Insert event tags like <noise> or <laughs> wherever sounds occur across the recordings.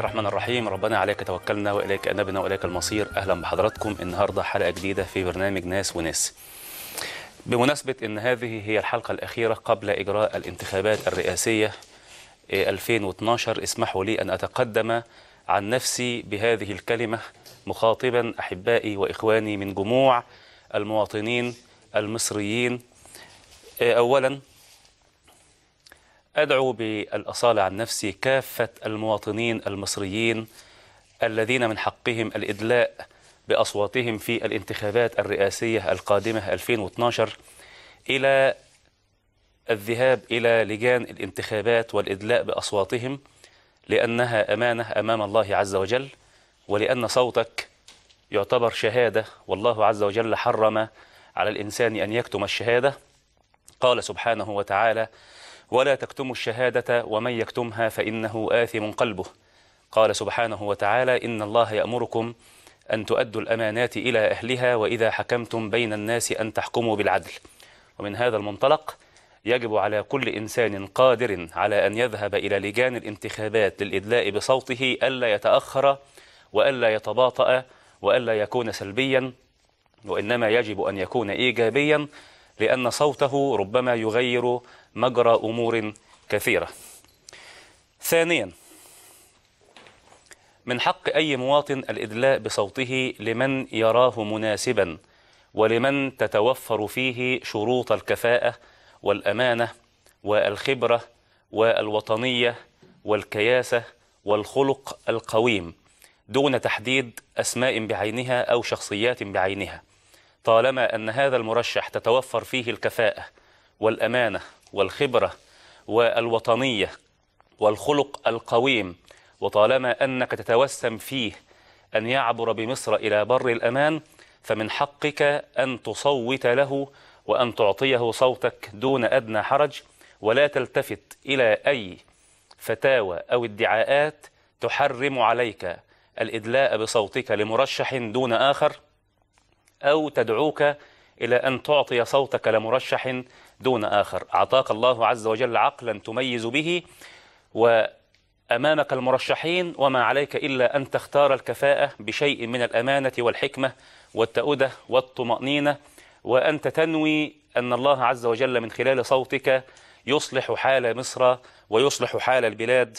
الله الرحمن الرحيم ربنا عليك توكلنا واليك انبنا واليك المصير اهلا بحضراتكم النهارده حلقه جديده في برنامج ناس وناس بمناسبه ان هذه هي الحلقه الاخيره قبل اجراء الانتخابات الرئاسيه 2012 اسمحوا لي ان اتقدم عن نفسي بهذه الكلمه مخاطبا احبائي واخواني من جموع المواطنين المصريين اولا أدعو بالأصالة عن نفسي كافة المواطنين المصريين الذين من حقهم الإدلاء بأصواتهم في الانتخابات الرئاسية القادمة 2012 إلى الذهاب إلى لجان الانتخابات والإدلاء بأصواتهم لأنها أمانة أمام الله عز وجل ولأن صوتك يعتبر شهادة والله عز وجل حرم على الإنسان أن يكتم الشهادة قال سبحانه وتعالى ولا تكتموا الشهادة ومن يكتمها فإنه آثم قلبه قال سبحانه وتعالى إن الله يأمركم أن تؤدوا الأمانات إلى أهلها وإذا حكمتم بين الناس أن تحكموا بالعدل ومن هذا المنطلق يجب على كل إنسان قادر على أن يذهب إلى لجان الانتخابات للإدلاء بصوته ألا يتأخر وألا يتباطأ وألا يكون سلبيا وإنما يجب أن يكون إيجابيا لأن صوته ربما يغير مجرى أمور كثيرة ثانيا من حق أي مواطن الإدلاء بصوته لمن يراه مناسبا ولمن تتوفر فيه شروط الكفاءة والأمانة والخبرة والوطنية والكياسة والخلق القويم دون تحديد أسماء بعينها أو شخصيات بعينها طالما أن هذا المرشح تتوفر فيه الكفاءة والأمانة والخبرة والوطنية والخلق القويم وطالما أنك تتوسم فيه أن يعبر بمصر إلى بر الأمان فمن حقك أن تصوت له وأن تعطيه صوتك دون أدنى حرج ولا تلتفت إلى أي فتاوى أو ادعاءات تحرم عليك الإدلاء بصوتك لمرشح دون آخر أو تدعوك إلى أن تعطي صوتك لمرشح دون آخر أعطاك الله عز وجل عقلا تميز به وأمامك المرشحين وما عليك إلا أن تختار الكفاءة بشيء من الأمانة والحكمة والتأودة والطمأنينة وأنت تنوي أن الله عز وجل من خلال صوتك يصلح حال مصر ويصلح حال البلاد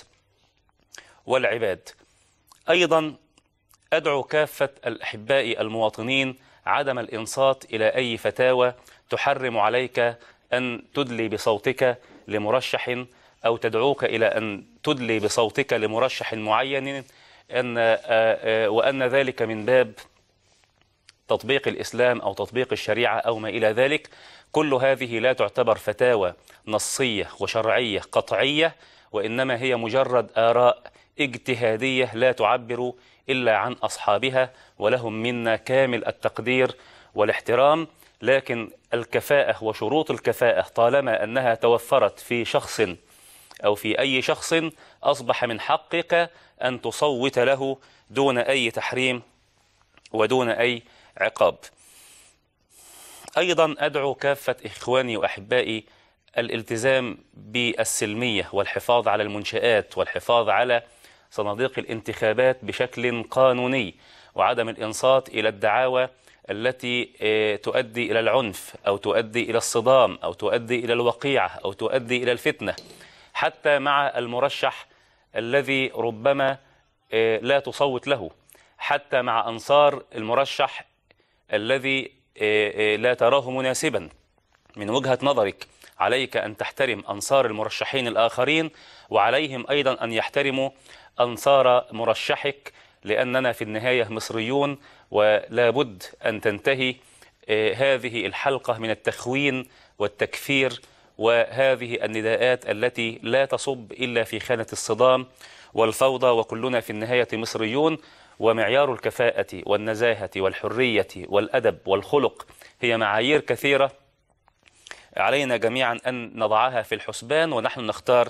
والعباد أيضا أدعو كافة الأحباء المواطنين عدم الإنصات إلى أي فتاوى تحرم عليك أن تدلي بصوتك لمرشح أو تدعوك إلى أن تدلي بصوتك لمرشح معين أن آه، آه، وأن ذلك من باب تطبيق الإسلام أو تطبيق الشريعة أو ما إلى ذلك كل هذه لا تعتبر فتاوى نصية وشرعية قطعية وإنما هي مجرد آراء اجتهادية لا تعبر إلا عن أصحابها ولهم منا كامل التقدير والاحترام لكن الكفاءة وشروط الكفاءة طالما أنها توفرت في شخص أو في أي شخص أصبح من حقك أن تصوت له دون أي تحريم ودون أي عقاب أيضا أدعو كافة إخواني وأحبائي الالتزام بالسلمية والحفاظ على المنشآت والحفاظ على صناديق الانتخابات بشكل قانوني وعدم الإنصات إلى الدعاوى التي آه، تؤدي إلى العنف أو تؤدي إلى الصدام أو تؤدي إلى الوقيعة أو تؤدي إلى الفتنة حتى مع المرشح الذي ربما آه، لا تصوت له حتى مع أنصار المرشح الذي آه، لا تراه مناسبا من وجهة نظرك عليك أن تحترم أنصار المرشحين الآخرين وعليهم أيضا أن يحترموا أنصار مرشحك لأننا في النهاية مصريون ولا بد أن تنتهي آه، هذه الحلقة من التخوين والتكفير وهذه النداءات التي لا تصب إلا في خانة الصدام والفوضى وكلنا في النهاية مصريون ومعيار الكفاءة والنزاهة والحرية والأدب والخلق هي معايير كثيرة علينا جميعا أن نضعها في الحسبان ونحن نختار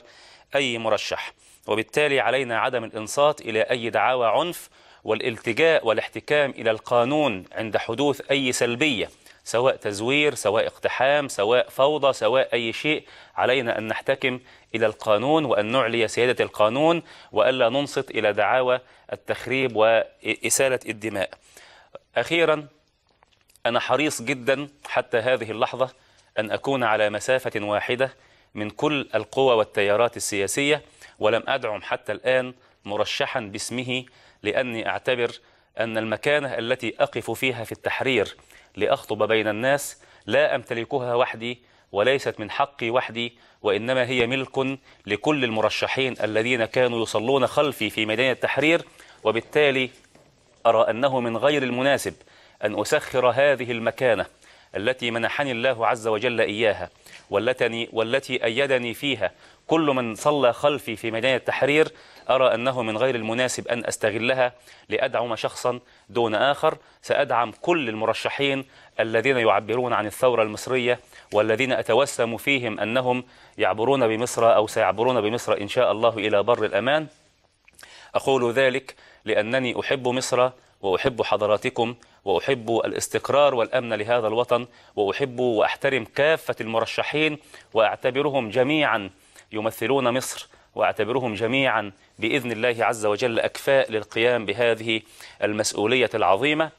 أي مرشح وبالتالي علينا عدم الإنصات إلى أي دعاوى عنف والالتجاء والاحتكام إلى القانون عند حدوث أي سلبية سواء تزوير سواء اقتحام سواء فوضى سواء أي شيء علينا أن نحتكم إلى القانون وأن نعلي سيادة القانون وألا ننصت إلى دعاوى التخريب وإسالة الدماء أخيرا أنا حريص جدا حتى هذه اللحظة أن أكون على مسافة واحدة من كل القوى والتيارات السياسية ولم أدعم حتى الآن مرشحا باسمه لأني أعتبر أن المكانة التي أقف فيها في التحرير لأخطب بين الناس لا أمتلكها وحدي وليست من حقي وحدي وإنما هي ملك لكل المرشحين الذين كانوا يصلون خلفي في ميدان التحرير وبالتالي أرى أنه من غير المناسب أن أسخر هذه المكانة التي منحني الله عز وجل إياها والتي, والتي أيدني فيها كل من صلى خلفي في ميدان التحرير أرى أنه من غير المناسب أن أستغلها لأدعم شخصا دون آخر سأدعم كل المرشحين الذين يعبرون عن الثورة المصرية والذين أتوسم فيهم أنهم يعبرون بمصر أو سيعبرون بمصر إن شاء الله إلى بر الأمان أقول ذلك لأنني أحب مصر وأحب حضراتكم وأحب الاستقرار والأمن لهذا الوطن وأحب وأحترم كافة المرشحين وأعتبرهم جميعاً يمثلون مصر واعتبرهم جميعا باذن الله عز وجل اكفاء للقيام بهذه المسؤوليه العظيمه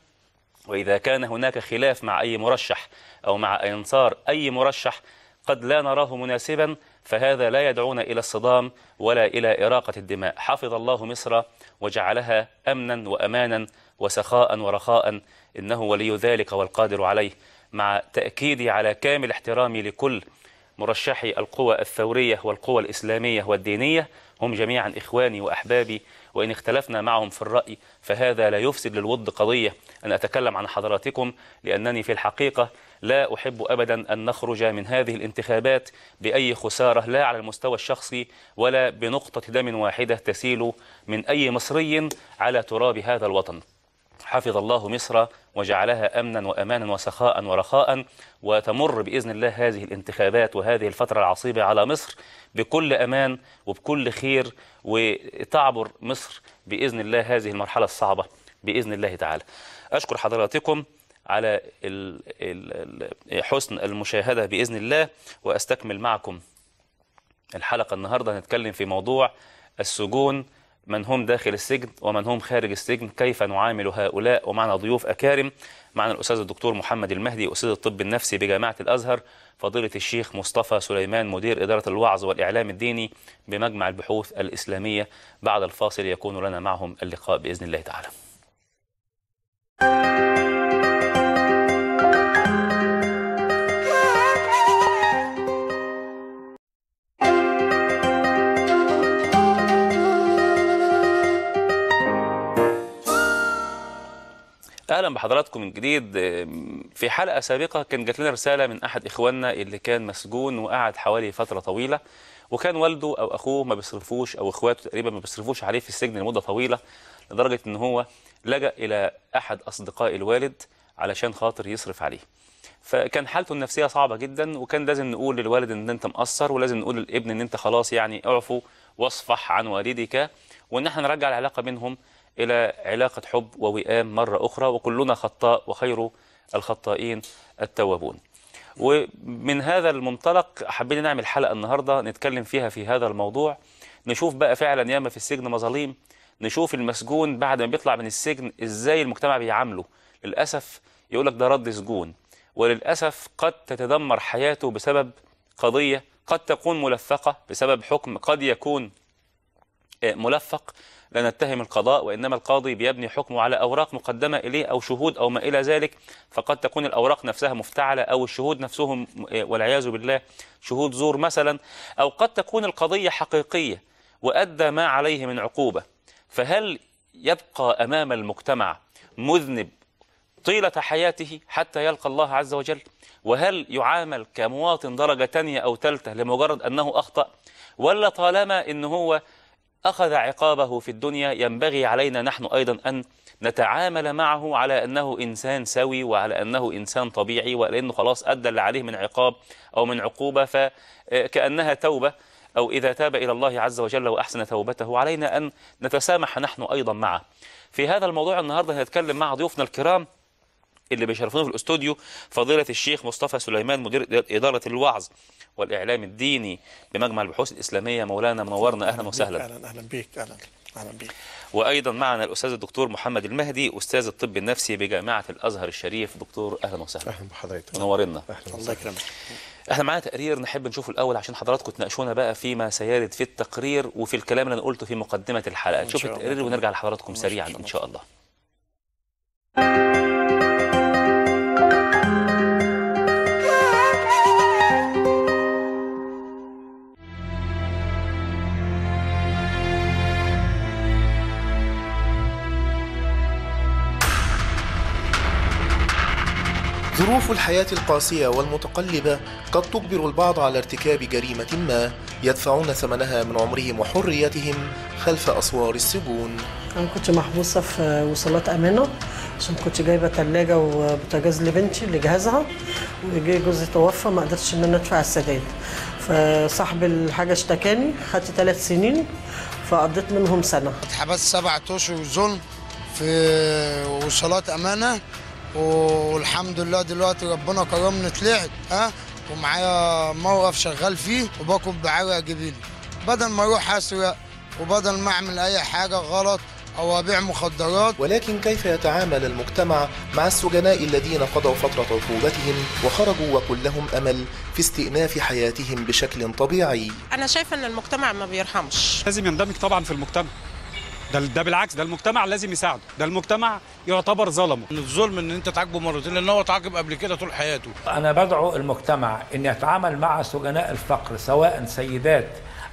واذا كان هناك خلاف مع اي مرشح او مع انصار اي مرشح قد لا نراه مناسبا فهذا لا يدعونا الى الصدام ولا الى اراقه الدماء حفظ الله مصر وجعلها امنا وامانا وسخاء ورخاء انه ولي ذلك والقادر عليه مع تاكيدي على كامل احترامي لكل مرشحي القوى الثورية والقوى الإسلامية والدينية هم جميعا إخواني وأحبابي وإن اختلفنا معهم في الرأي فهذا لا يفسد للود قضية أن أتكلم عن حضراتكم لأنني في الحقيقة لا أحب أبدا أن نخرج من هذه الانتخابات بأي خسارة لا على المستوى الشخصي ولا بنقطة دم واحدة تسيل من أي مصري على تراب هذا الوطن حفظ الله مصر وجعلها امنا وامانا وسخاء ورخاء وتمر باذن الله هذه الانتخابات وهذه الفتره العصيبه على مصر بكل امان وبكل خير وتعبر مصر باذن الله هذه المرحله الصعبه باذن الله تعالى. اشكر حضراتكم على حسن المشاهده باذن الله واستكمل معكم الحلقه النهارده هنتكلم في موضوع السجون من هم داخل السجن ومن هم خارج السجن كيف نعامل هؤلاء ومعنا ضيوف أكارم معنا الأستاذ الدكتور محمد المهدي أستاذ الطب النفسي بجامعة الأزهر فضيلة الشيخ مصطفى سليمان مدير إدارة الوعظ والإعلام الديني بمجمع البحوث الإسلامية بعد الفاصل يكون لنا معهم اللقاء بإذن الله تعالى اهلا بحضراتكم من جديد في حلقه سابقه كان جات لنا رساله من احد اخواننا اللي كان مسجون وقعد حوالي فتره طويله وكان والده او اخوه ما بيصرفوش او اخواته تقريبا ما بيصرفوش عليه في السجن لمده طويله لدرجه ان هو لجا الى احد اصدقاء الوالد علشان خاطر يصرف عليه فكان حالته النفسيه صعبه جدا وكان لازم نقول للوالد ان انت مقصر ولازم نقول للابن ان انت خلاص يعني اعفو واصفح عن والدك وان احنا نرجع العلاقه بينهم إلى علاقة حب ووئام مرة أخرى وكلنا خطاء وخير الخطائين التوابون ومن هذا المنطلق حبينا نعمل حلقة النهاردة نتكلم فيها في هذا الموضوع نشوف بقى فعلا ياما في السجن مظاليم نشوف المسجون بعد ما بيطلع من السجن ازاي المجتمع بيعامله للأسف يقول لك ده رد سجون وللأسف قد تتدمر حياته بسبب قضية قد تكون ملفقة بسبب حكم قد يكون ملفق لا نتهم القضاء وإنما القاضي بيبني حكمه على أوراق مقدمة إليه أو شهود أو ما إلى ذلك فقد تكون الأوراق نفسها مفتعلة أو الشهود نفسهم آه، والعياذ بالله شهود زور مثلا أو قد تكون القضية حقيقية وأدى ما عليه من عقوبة فهل يبقى أمام المجتمع مذنب طيلة حياته حتى يلقى الله عز وجل وهل يعامل كمواطن درجة تانية أو ثالثة لمجرد أنه أخطأ ولا طالما إن هو أخذ عقابه في الدنيا ينبغي علينا نحن أيضا أن نتعامل معه على أنه إنسان سوي وعلى أنه إنسان طبيعي ولأنه خلاص أدى اللي عليه من عقاب أو من عقوبة فكأنها توبة أو إذا تاب إلى الله عز وجل وأحسن توبته علينا أن نتسامح نحن أيضا معه في هذا الموضوع النهاردة هنتكلم مع ضيوفنا الكرام اللي بيشرفونا في الاستوديو فضيلة الشيخ مصطفى سليمان مدير إدارة الوعظ والإعلام الديني بمجمع البحوث الإسلامية مولانا منورنا أهلا وسهلا أهلا أهلا بيك أهلا أهلا بيك وأيضا معنا الأستاذ الدكتور محمد المهدي أستاذ الطب النفسي بجامعة الأزهر الشريف دكتور أهلا وسهلا أهلا بحضرتك منورنا أهلا الله يكرمك احنا معانا تقرير نحب نشوفه الاول عشان حضراتكم تناقشونا بقى فيما سيرد في التقرير وفي الكلام اللي انا قلته في مقدمه الحلقه نشوف التقرير ونرجع لحضراتكم سريعا ان شاء الله ظروف الحياة القاسية والمتقلبة قد تجبر البعض على ارتكاب جريمة ما يدفعون ثمنها من عمرهم وحريتهم خلف أسوار السجون أنا كنت محبوسة في وصلات أمانة عشان كنت جايبة تلاجة وبتجاز لبنتي لجهازها وجي جوزي توفى ما قدرتش إن أنا أدفع السداد فصاحب الحاجة اشتكاني خدت ثلاث سنين فقضيت منهم سنة اتحبست سبعة أشهر ظلم في وصلات أمانة والحمد لله دلوقتي ربنا كرمني طلعت ها أه؟ ومعايا موقف شغال فيه وباكل بعرق جبيني بدل ما اروح اسرق وبدل ما اعمل اي حاجه غلط او ابيع مخدرات ولكن كيف يتعامل المجتمع مع السجناء الذين قضوا فتره طفولتهم وخرجوا وكلهم امل في استئناف حياتهم بشكل طبيعي انا شايفه ان المجتمع ما بيرحمش لازم يندمج طبعا في المجتمع ده ده بالعكس ده المجتمع لازم يساعده ده المجتمع يعتبر ظلمه من الظلم ان انت تعاقبه مرتين لان هو اتعاقب قبل كده طول حياته انا بدعو المجتمع ان يتعامل مع سجناء الفقر سواء سيدات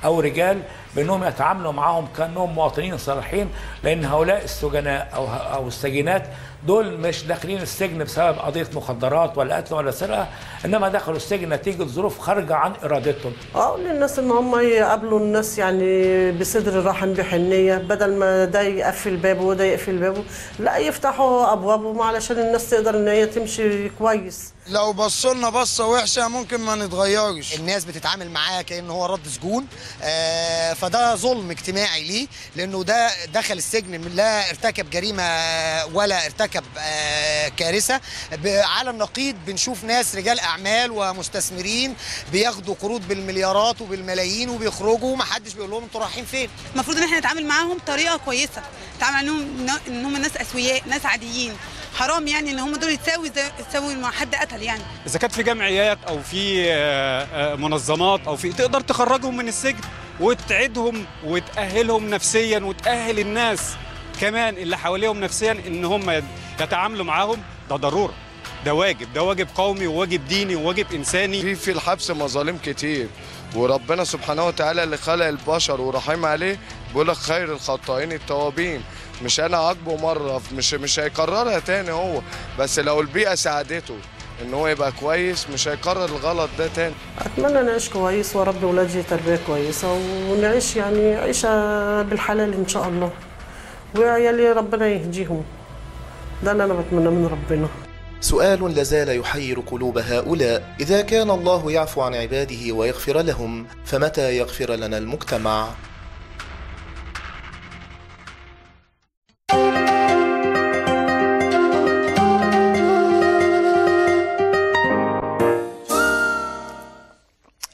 او رجال بانهم يتعاملوا معاهم كانهم مواطنين صالحين لان هؤلاء السجناء او او السجينات دول مش داخلين السجن بسبب قضيه مخدرات ولا قتل ولا سرقه انما دخلوا السجن نتيجه ظروف خارجه عن ارادتهم. اه للناس ان هم يقابلوا الناس يعني بصدر رحم بحنيه بدل ما ده يقفل بابه وده يقفل بابه لا يفتحوا ابوابهم علشان الناس تقدر ان هي تمشي كويس. لو بصوا لنا بصه وحشه ممكن ما نتغيرش. الناس بتتعامل معاه كانه هو رد سجون آه فده ظلم اجتماعي ليه لانه ده دخل السجن لا ارتكب جريمه ولا ارتكب آه، كارثه على النقيض بنشوف ناس رجال اعمال ومستثمرين بياخدوا قروض بالمليارات وبالملايين وبيخرجوا ومحدش بيقول لهم انتوا رايحين فين المفروض ان احنا نتعامل معاهم بطريقه كويسه نتعامل معاهم ان هم ناس اسوياء ناس عاديين حرام يعني ان هم دول يتساوي يتساوي مع حد قتل يعني اذا كانت في جمعيات او في آه، آه، منظمات او في تقدر تخرجهم من السجن وتعدهم وتأهلهم نفسيا وتأهل الناس كمان اللي حواليهم نفسيا ان هم يتعاملوا معاهم ده ضروره ده واجب ده واجب قومي وواجب ديني وواجب انساني في في الحبس مظالم كتير وربنا سبحانه وتعالى اللي خلق البشر ورحيم عليه بيقول لك خير الخطائين التوابين مش انا عاقبه مره مش مش هيكررها تاني هو بس لو البيئه ساعدته ان هو يبقى كويس مش هيكرر الغلط ده تاني اتمنى نعيش كويس واربي اولادي تربيه كويسه ونعيش يعني عيشه بالحلال ان شاء الله وعيالي ربنا يهديهم ده اللي انا بتمنى من ربنا سؤال لازال يحير قلوب هؤلاء اذا كان الله يعفو عن عباده ويغفر لهم فمتى يغفر لنا المجتمع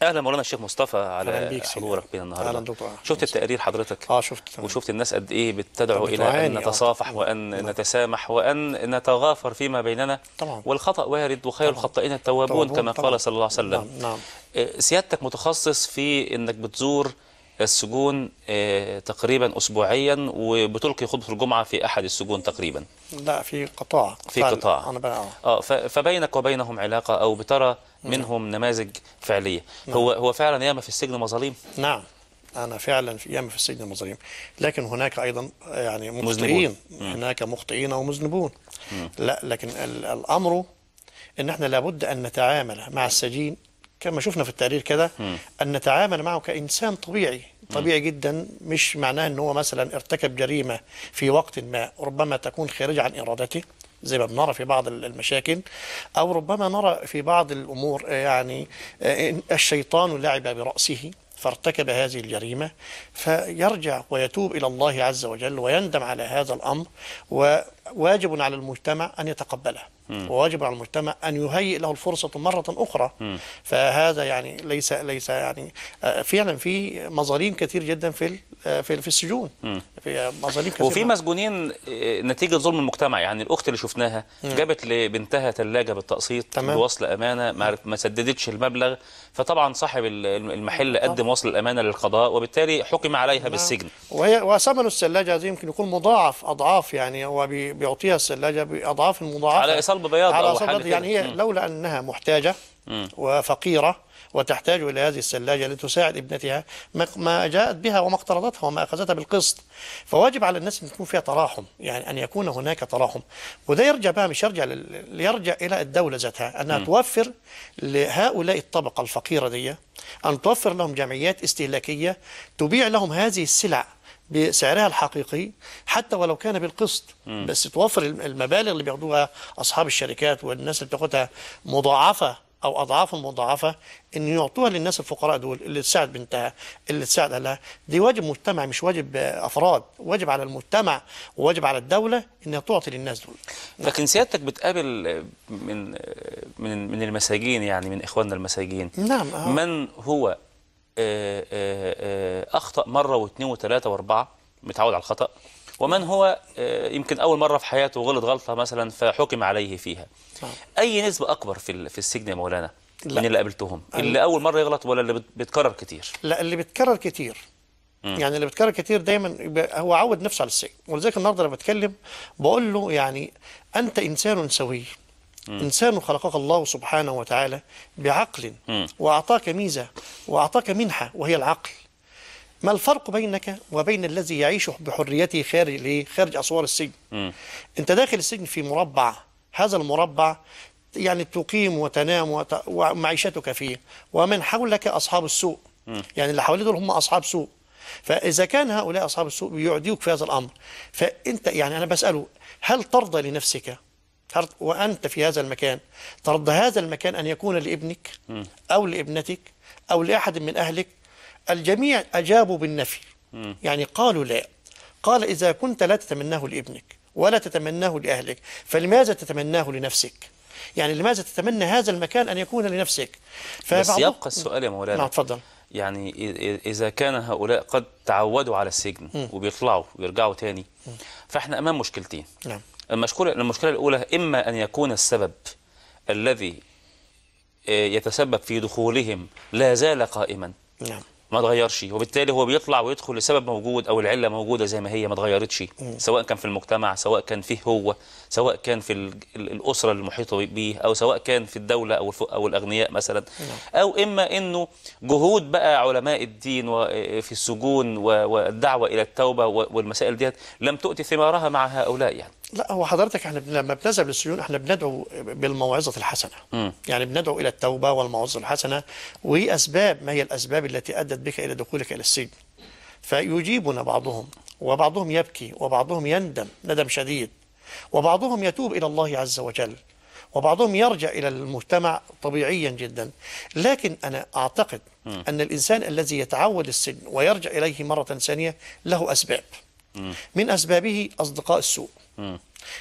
اهلا مولانا الشيخ مصطفى على حضورك بينا النهارده دكتور شفت التقرير حضرتك اه شفت وشفت الناس قد ايه بتدعو الى ان نتصافح آه. وان طبعا. نتسامح وان نتغافر فيما بيننا طبعا والخطا وارد وخير الخطائين التوابون كما قال صلى الله عليه وسلم نعم. نعم. آه، سيادتك متخصص في انك بتزور السجون آه، تقريبا اسبوعيا وبتلقي خطبه الجمعه في احد السجون تقريبا لا في قطاع في قطاع اه, آه، فبينك وبينهم علاقه او بترى نعم. منهم نعم. نماذج فعليه نعم. هو هو فعلا ياما في السجن مظاليم نعم انا فعلا في ياما في السجن مظاليم لكن هناك ايضا آه، يعني مخطئين هناك مخطئين ومذنبون لا لكن الامر ان احنا لابد ان نتعامل مع السجين كما شفنا في التقرير كده أن نتعامل معه كإنسان طبيعي طبيعي جدا مش معناه أن هو مثلا ارتكب جريمة في وقت ما ربما تكون خارجة عن إرادته زي ما بنرى في بعض المشاكل أو ربما نرى في بعض الأمور آه، يعني آه، الشيطان لعب برأسه فارتكب هذه الجريمة فيرجع ويتوب إلى الله عز وجل ويندم على هذا الأمر وواجب على المجتمع أن يتقبله وواجب على المجتمع أن يهيئ له الفرصة مرة أخرى فهذا يعني ليس ليس يعني آه، فعلا في مظالم كثير جدا في آه، في السجون مظاليف وفي مسجونين آه، نتيجه ظلم المجتمع يعني الاخت اللي شفناها جابت لبنتها ثلاجه بالتقسيط تمام. بوصل امانه ما سددتش المبلغ فطبعا صاحب المحل قدم وصل الامانه للقضاء وبالتالي حكم عليها نعم. بالسجن وهي وثمن الثلاجه هذه يمكن يكون مضاعف اضعاف يعني هو بيعطيها الثلاجه باضعاف المضاعفه على صلب بياض على حاجة يعني هي لولا انها محتاجه وفقيره وتحتاج إلى هذه الثلاجة لتساعد ابنتها ما جاءت بها وما اقترضتها وما أخذتها بالقسط فواجب على الناس أن يكون فيها تراحم يعني أن يكون هناك تراحم وده يرجع بقى مش يرجع يرجع إلى الدولة ذاتها أنها م. توفر لهؤلاء الطبقة الفقيرة دي أن توفر لهم جمعيات استهلاكية تبيع لهم هذه السلع بسعرها الحقيقي حتى ولو كان بالقسط بس توفر المبالغ اللي بياخدوها اصحاب الشركات والناس اللي بتاخدها مضاعفه او اضعاف مضاعفه ان يعطوها للناس الفقراء دول اللي تساعد بنتها اللي تساعد اهلها دي واجب مجتمع مش واجب افراد واجب على المجتمع وواجب على الدوله انها تعطي للناس دول لكن سيادتك بتقابل من من من المساجين يعني من اخواننا المساجين نعم آه. من هو آه، آه، آه، اخطا مره واثنين وثلاثه واربعه متعود على الخطا ومن هو آه، يمكن أول مرة في حياته غلط غلطة مثلا فحكم عليه فيها نعم. أي نسبة أكبر في في السجن يا مولانا لا. من اللي قابلتهم اللي أول مرة يغلط ولا اللي بيتكرر كتير لا اللي بيتكرر كتير يعني اللي بيتكرر كتير دايما هو عود نفسه على السجن ولذلك النهارده انا بتكلم بقول له يعني انت انسان سوي انسان خلقك الله سبحانه وتعالى بعقل واعطاك ميزه واعطاك منحه وهي العقل ما الفرق بينك وبين الذي يعيش بحريته خارج خارج اسوار السجن م. انت داخل السجن في مربع هذا المربع يعني تقيم وتنام وت... ومعيشتك فيه ومن حولك اصحاب السوء م. يعني اللي حواليك هم اصحاب سوء فاذا كان هؤلاء اصحاب السوء بيعديوك في هذا الامر فانت يعني انا بساله هل ترضى لنفسك وأنت في هذا المكان ترضى هذا المكان أن يكون لابنك أو لابنتك أو لأحد من أهلك الجميع أجابوا بالنفي م. يعني قالوا لا قال إذا كنت لا تتمناه لابنك ولا تتمناه لأهلك فلماذا تتمناه لنفسك يعني لماذا تتمنى هذا المكان أن يكون لنفسك بس يبقى السؤال يا مولانا نعم تفضل يعني إذا كان هؤلاء قد تعودوا على السجن م. وبيطلعوا ويرجعوا تاني م. فإحنا أمام مشكلتين نعم. المشكلة الأولى إما أن يكون السبب الذي آه، يتسبب في دخولهم لا زال قائما نعم. ما اتغيرش وبالتالي هو بيطلع ويدخل لسبب موجود او العله موجوده زي ما هي ما اتغيرتش سواء كان في المجتمع سواء كان فيه هو سواء كان في الاسره المحيطه بيه او سواء كان في الدوله او او الاغنياء مثلا نعم. او اما انه جهود بقى علماء الدين آه، في السجون والدعوه الى التوبه والمسائل ديت لم تؤتي ثمارها مع هؤلاء يعني لا هو حضرتك احنا لما بنذهب للسجون احنا بندعو بالموعظه الحسنه م. يعني بندعو الى التوبه والموعظه الحسنه واسباب ما هي الاسباب التي ادت بك الى دخولك الى السجن فيجيبنا بعضهم وبعضهم يبكي وبعضهم يندم ندم شديد وبعضهم يتوب الى الله عز وجل وبعضهم يرجع الى المجتمع طبيعيا جدا لكن انا اعتقد م. ان الانسان الذي يتعود السجن ويرجع اليه مره ثانيه له اسباب م. من اسبابه اصدقاء السوء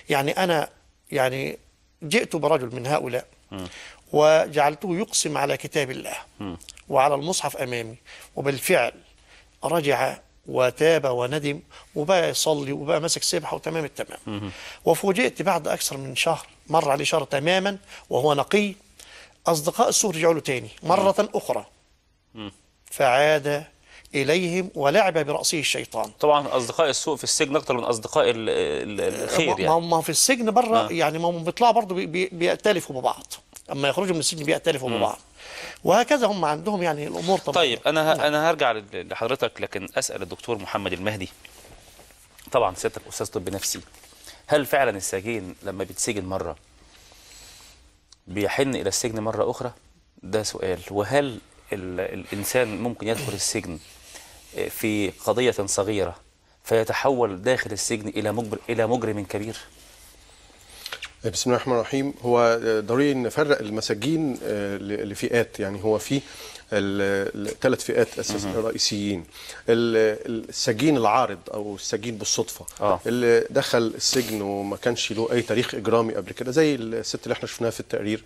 يعني أنا يعني جئت برجل من هؤلاء وجعلته يقسم على كتاب الله وعلى المصحف أمامي وبالفعل رجع وتاب وندم وبقى يصلي وبقى ماسك سبحه وتمام التمام وفوجئت بعد أكثر من شهر مر عليه شهر تماما وهو نقي أصدقاء السوء رجعوا له تاني مرة أخرى فعاد إليهم ولعب برأسه الشيطان طبعا أصدقاء السوء في السجن اكثر من أصدقاء الخير يعني ما في السجن بره نعم. يعني ما بيطلعوا برضه بيأتلفوا ببعض أما يخرجوا من السجن بيأتلفوا ببعض وهكذا هم عندهم يعني الأمور طبعا طيب أنا نعم. أنا هرجع لحضرتك لكن أسأل الدكتور محمد المهدي طبعا سيادتك أستاذ طب نفسي هل فعلا السجين لما بيتسجن مرة بيحن إلى السجن مرة أخرى؟ ده سؤال وهل الإنسان ممكن يدخل السجن في قضية صغيرة فيتحول داخل السجن إلى إلى مجرم كبير؟ بسم الله الرحمن الرحيم هو ضروري نفرق المساجين آه، لفئات يعني هو في الثلاث فئات رئيسيين السجين العارض او السجين بالصدفه آه. اللي دخل السجن وما كانش له اي تاريخ اجرامي قبل كده زي الست اللي احنا شفناها في التقرير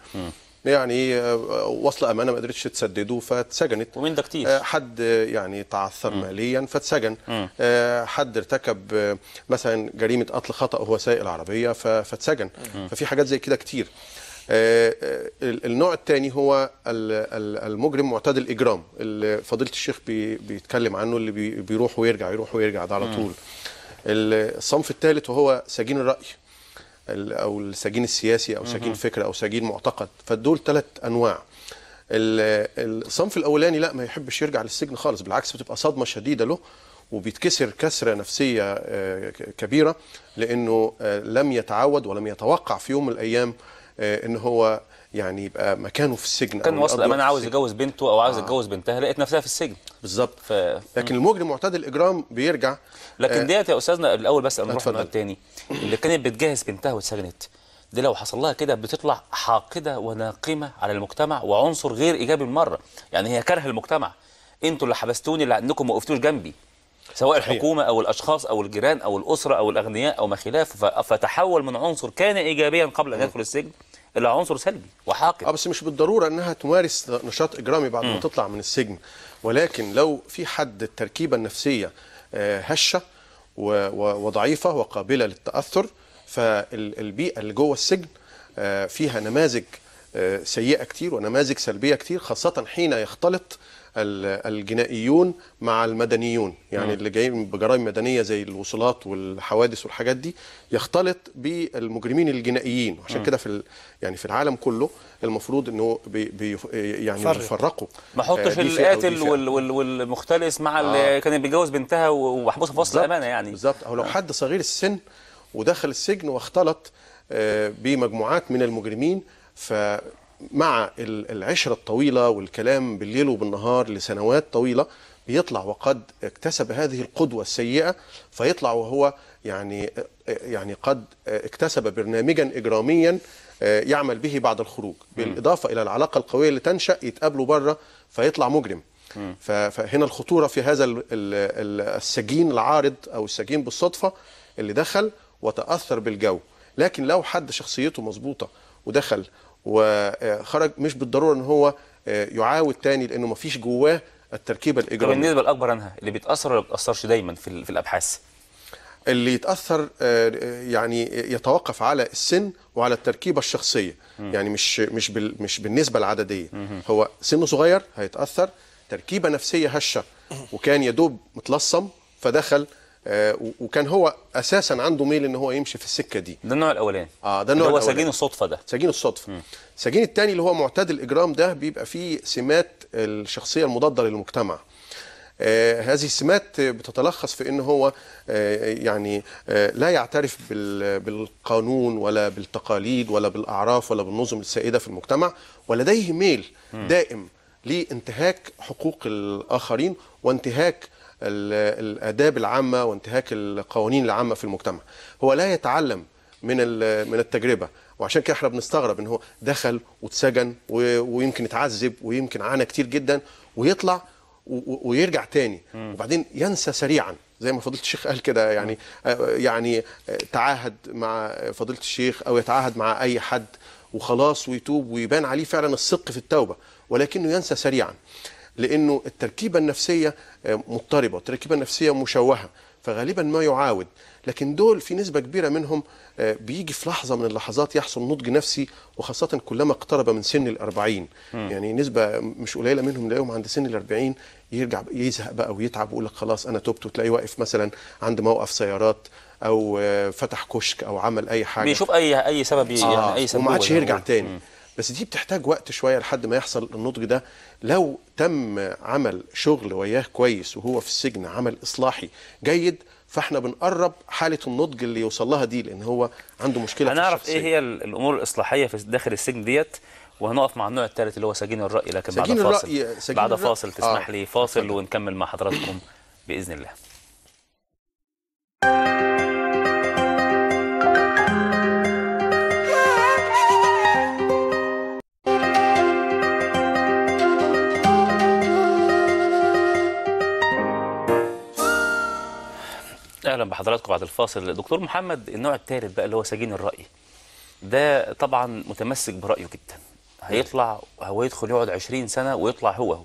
يعني آه، وصل امانه ما قدرتش تسدده فاتسجنت ومين ده كتير آه، حد آه، يعني تعثر م. ماليا فاتسجن حد ارتكب مثلا جريمه قتل خطا وهو سايق العربيه فاتسجن ففي حاجات زي كده كتير النوع الثاني هو المجرم معتاد الاجرام اللي فضيله الشيخ بيتكلم عنه اللي بيروح ويرجع يروح ويرجع ده على طول الصنف الثالث وهو سجين الراي او السجين السياسي او سجين فكره او سجين معتقد فدول ثلاث انواع الصنف الاولاني لا ما يحبش يرجع للسجن خالص بالعكس بتبقى صدمه شديده له وبيتكسر كسره نفسيه آه، كبيره لانه آه، لم يتعود ولم يتوقع في يوم من الايام آه، ان هو يعني يبقى مكانه في السجن كان واصل امانه عاوز اتجوز بنته او عاوز آه. يتجوز آه. بنتها لقيت نفسها في السجن بالظبط ف... لكن المجرم معتاد الاجرام بيرجع لكن آه ديت يا استاذنا الاول بس قبل نروح الثاني اللي كانت بتجهز بنتها واتسجنت دي لو حصل لها كده بتطلع حاقده وناقمه على المجتمع وعنصر غير ايجابي بالمره يعني هي كره المجتمع انتوا اللي حبستوني لانكم ما وقفتوش جنبي سواء صحيح. الحكومه او الاشخاص او الجيران او الاسره او الاغنياء او ما خلافه فتحول من عنصر كان ايجابيا قبل ان يدخل السجن الا عنصر سلبي وحاقد اه بس مش بالضروره انها تمارس نشاط اجرامي بعد ما تطلع من السجن ولكن لو في حد التركيبه النفسيه آه، هشه وضعيفه وقابله للتاثر فالبيئه اللي جوه السجن آه، فيها نماذج آه، سيئه كتير ونماذج سلبيه كتير خاصه حين يختلط الجنائيون مع المدنيون يعني اللي جايين بجرائم مدنيه زي الوصولات والحوادث والحاجات دي يختلط بالمجرمين الجنائيين عشان كده في يعني في العالم كله المفروض انه بي بي يعني يفرقوا ما احطش آه، القاتل وال وال والمختلس مع آه. اللي كان بيتجوز بنتها ومحبوسه في وسط الامانه يعني بالظبط او لو آه. حد صغير السن ودخل السجن واختلط بمجموعات من المجرمين فمع العشرة الطويلة والكلام بالليل وبالنهار لسنوات طويلة بيطلع وقد اكتسب هذه القدوة السيئة فيطلع وهو يعني يعني قد اكتسب برنامجا إجراميا آه، يعمل به بعد الخروج بالإضافة إلى العلاقة القوية اللي تنشأ يتقابلوا بره فيطلع مجرم فهنا الخطورة في هذا السجين العارض أو السجين بالصدفة اللي دخل وتأثر بالجو لكن لو حد شخصيته مظبوطة ودخل وخرج مش بالضروره ان هو آه، يعاود تاني لانه ما فيش جواه التركيبه الاجراميه طب النسبه الاكبر انها اللي بيتاثر ولا ما بيتاثرش دايما في, في الابحاث اللي يتاثر آه، يعني يتوقف على السن وعلى التركيبه الشخصيه م. يعني مش مش بال مش بالنسبه العدديه م. هو سنه صغير هيتاثر تركيبه نفسيه هشه وكان يدوب متلصم فدخل آه، وكان هو اساسا عنده ميل ان هو يمشي في السكه دي ده النوع الاولاني اه ده النوع اللي هو سجين الصدفه ده سجين الصدفه السجين سجين الثاني اللي هو معتاد الاجرام ده بيبقى فيه سمات الشخصيه المضاده للمجتمع آه هذه السمات بتتلخص في ان هو آه يعني آه لا يعترف بالقانون ولا بالتقاليد ولا بالاعراف ولا بالنظم السائده في المجتمع ولديه ميل دائم لانتهاك حقوق الاخرين وانتهاك الاداب العامه وانتهاك القوانين العامه في المجتمع هو لا يتعلم من من التجربه وعشان كده احنا بنستغرب ان هو دخل واتسجن ويمكن اتعذب ويمكن عانى كتير جدا ويطلع ويرجع تاني وبعدين ينسى سريعا زي ما فضيله الشيخ قال كده يعني آه، يعني آه، تعاهد مع فضيله الشيخ او يتعاهد مع اي حد وخلاص ويتوب ويبان عليه فعلا الصدق في التوبه ولكنه ينسى سريعا لانه التركيبه النفسيه آه، مضطربه التركيبه النفسيه مشوهه فغالبا ما يعاود لكن دول في نسبه كبيره منهم آه، بيجي في لحظه من اللحظات يحصل نضج نفسي وخاصه كلما اقترب من سن الأربعين م. يعني نسبه مش قليله منهم تلاقيهم عند سن الأربعين يرجع يزهق بقى ويتعب ويقول لك خلاص انا تبت وتلاقيه واقف مثلا عند موقف سيارات او آه، فتح كشك او عمل اي حاجه بيشوف اي اي سبب يعني آه اي سبب وما عادش يرجع تاني م. بس دي بتحتاج وقت شويه لحد ما يحصل النضج ده لو تم عمل شغل وياه كويس وهو في السجن عمل اصلاحي جيد فاحنا بنقرب حاله النضج اللي يوصل لها دي لان هو عنده مشكله هنعرف ايه هي الامور الاصلاحيه في داخل السجن ديت وهنقف مع النوع الثالث اللي هو سجين الراي لكن سجين بعد فاصل الرأي. سجين بعد الرأي. فاصل تسمح آه. لي فاصل ونكمل مع حضراتكم باذن الله اهلا بحضراتكم بعد الفاصل دكتور محمد النوع الثالث بقى اللي هو سجين الراي ده طبعا متمسك برايه جدا هيطلع هو يدخل يقعد 20 سنه ويطلع هو هو